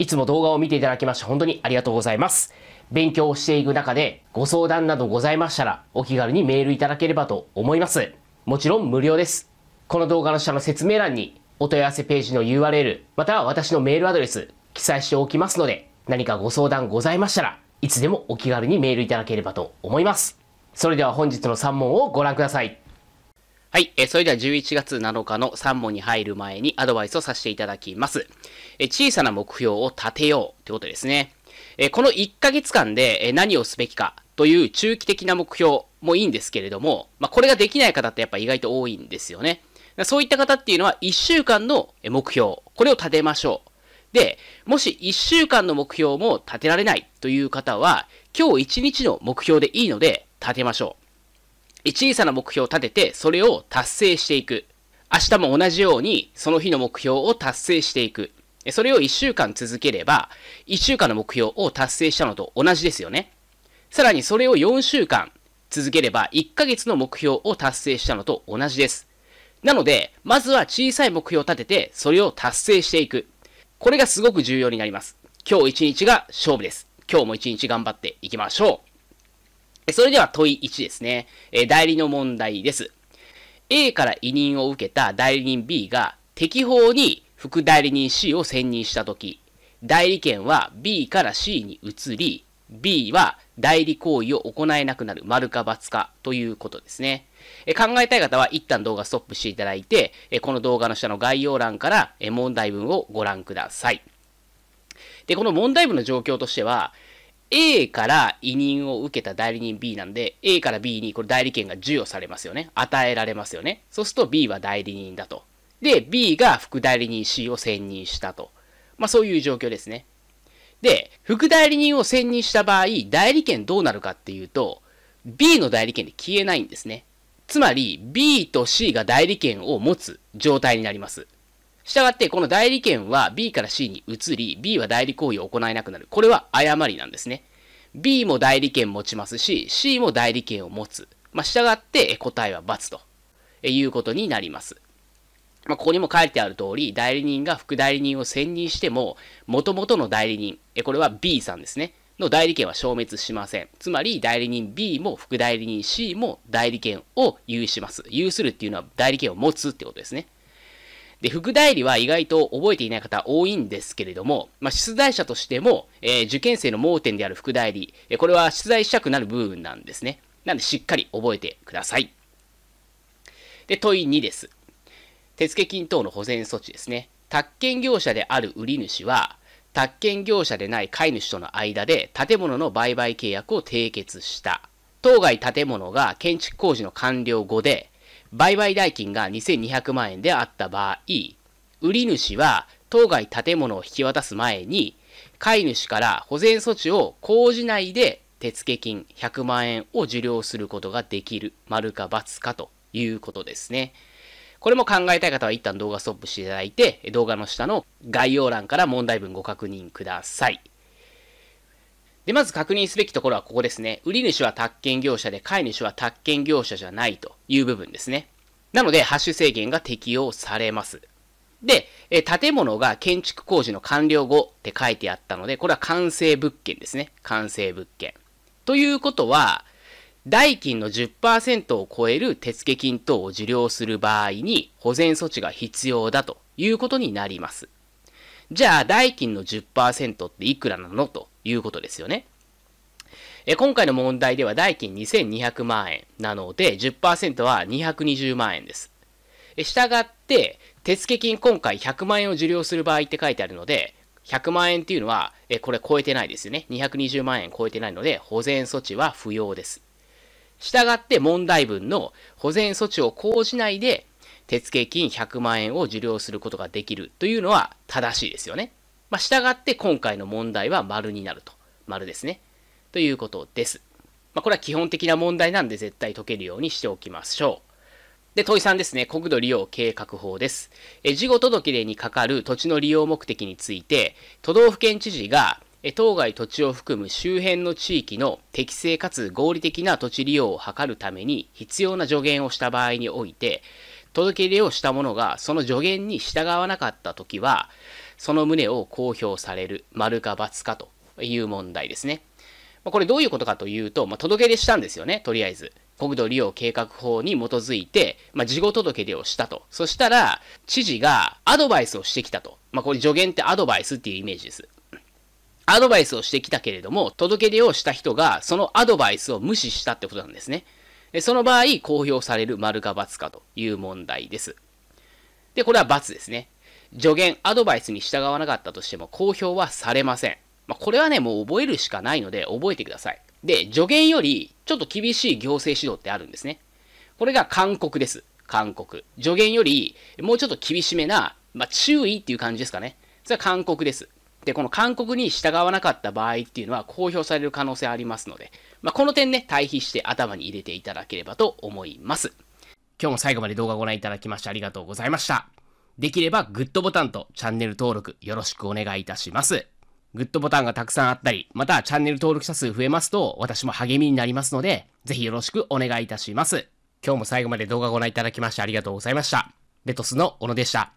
いつも動画を見ていただきまして本当にありがとうございます。勉強をしていく中でご相談などございましたらお気軽にメールいただければと思います。もちろん無料です。この動画の下の説明欄にお問い合わせページの URL または私のメールアドレス記載しておきますので何かご相談ございましたらいつでもお気軽にメールいただければと思います。それでは本日の3問をご覧ください。はい、えー、それでは11月7日の3問に入る前にアドバイスをさせていただきます。えー、小さな目標を立てようということですね。えー、この1ヶ月間で、え何をすべきかという中期的な目標もいいんですけれども、まあ、これができない方ってやっぱ意外と多いんですよね。そういった方っていうのは1週間の目標、これを立てましょう。で、もし1週間の目標も立てられないという方は、今日1日の目標でいいので立てましょう。小さな目標を立てて、それを達成していく。明日も同じように、その日の目標を達成していく。それを1週間続ければ、1週間の目標を達成したのと同じですよね。さらにそれを4週間続ければ、1ヶ月の目標を達成したのと同じです。なので、まずは小さい目標を立てて、それを達成していく。これがすごく重要になります。今日1日が勝負です。今日も1日頑張っていきましょう。それでは問い1ですね。え代理の問題です。A から委任を受けた代理人 B が適法に副代理人 C を選任したとき、代理権は B から C に移り、B は代理行為を行えなくなる、丸か×かということですね。え考えたい方は一旦動画ストップしていただいて、えこの動画の下の概要欄からえ問題文をご覧ください。で、この問題文の状況としては、A から委任を受けた代理人 B なんで、A から B にこれ代理権が授与されますよね。与えられますよね。そうすると B は代理人だと。で、B が副代理人 C を選任したと。まあそういう状況ですね。で、副代理人を選任した場合、代理権どうなるかっていうと、B の代理権で消えないんですね。つまり、B と C が代理権を持つ状態になります。したがって、この代理権は B から C に移り、B は代理行為を行えなくなる。これは誤りなんですね。B も代理権持ちますし、C も代理権を持つ。まあ、従って答えは×ということになります。まあ、ここにも書いてある通り、代理人が副代理人を選任しても、元々の代理人、えこれは B さんですね、の代理権は消滅しません。つまり、代理人 B も副代理人 C も代理権を有します。有するっていうのは代理権を持つってことですね。で、副代理は意外と覚えていない方多いんですけれども、まあ、出題者としても、えー、受験生の盲点である副代理、えこれは出題したくなる部分なんですね。なんで、しっかり覚えてください。で、問い2です。手付金等の保全措置ですね。宅建業者である売り主は、宅建業者でない飼い主との間で建物の売買契約を締結した。当該建物が建築工事の完了後で、売買代金が2200万円であった場合、売り主は当該建物を引き渡す前に、飼い主から保全措置を講じないで手付金100万円を受領することができる、丸か×かということですね。これも考えたい方は一旦動画ストップしていただいて、動画の下の概要欄から問題文ご確認ください。で、まず確認すべきところはここですね。売り主は宅建業者で、飼い主は宅建業者じゃないと。いう部分ですね。なので、ハッシュ制限が適用されます。で、え建物が建築工事の完了後って書いてあったので、これは完成物件ですね。完成物件。ということは、代金の10%を超える手付金等を受領する場合に保全措置が必要だということになります。じゃあ、代金の10%っていくらなのということですよね。え今回の問題では代金2200万円なので10%は220万円です。え従って、手付金今回100万円を受領する場合って書いてあるので、100万円っていうのは、えこれ超えてないですよね。220万円超えてないので、保全措置は不要です。従って問題文の保全措置を講じないで、手付金100万円を受領することができるというのは正しいですよね。まあ、従って今回の問題は丸になると。丸ですね。ということです。まあ、これは基本的な問題なんで絶対解けるようにしておきましょう。で、問い3ですね。国土利用計画法です。え、事後届出にかかる土地の利用目的について、都道府県知事が、え、当該土地を含む周辺の地域の適正かつ合理的な土地利用を図るために必要な助言をした場合において、届け出をした者がその助言に従わなかったときは、その旨を公表される、丸か×かという問題ですね。まこれどういうことかというと、まあ、届け出したんですよね、とりあえず。国土利用計画法に基づいて、まあ、事後届出をしたと。そしたら、知事がアドバイスをしてきたと。まあ、これ助言ってアドバイスっていうイメージです。アドバイスをしてきたけれども、届け出をした人が、そのアドバイスを無視したってことなんですね。でその場合、公表される丸か×かという問題です。で、これは×ですね。助言、アドバイスに従わなかったとしても、公表はされません。まあ、これはね、もう覚えるしかないので、覚えてください。で、助言より、ちょっと厳しい行政指導ってあるんですね。これが勧告です。勧告。助言より、もうちょっと厳しめな、まあ、注意っていう感じですかね。それは勧告です。で、この勧告に従わなかった場合っていうのは公表される可能性ありますので、まあ、この点ね、対比して頭に入れていただければと思います。今日も最後まで動画をご覧いただきましてありがとうございました。できればグッドボタンとチャンネル登録よろしくお願いいたします。グッドボタンがたくさんあったり、またチャンネル登録者数増えますと、私も励みになりますので、ぜひよろしくお願いいたします。今日も最後まで動画をご覧いただきましてありがとうございました。レトスの小野でした。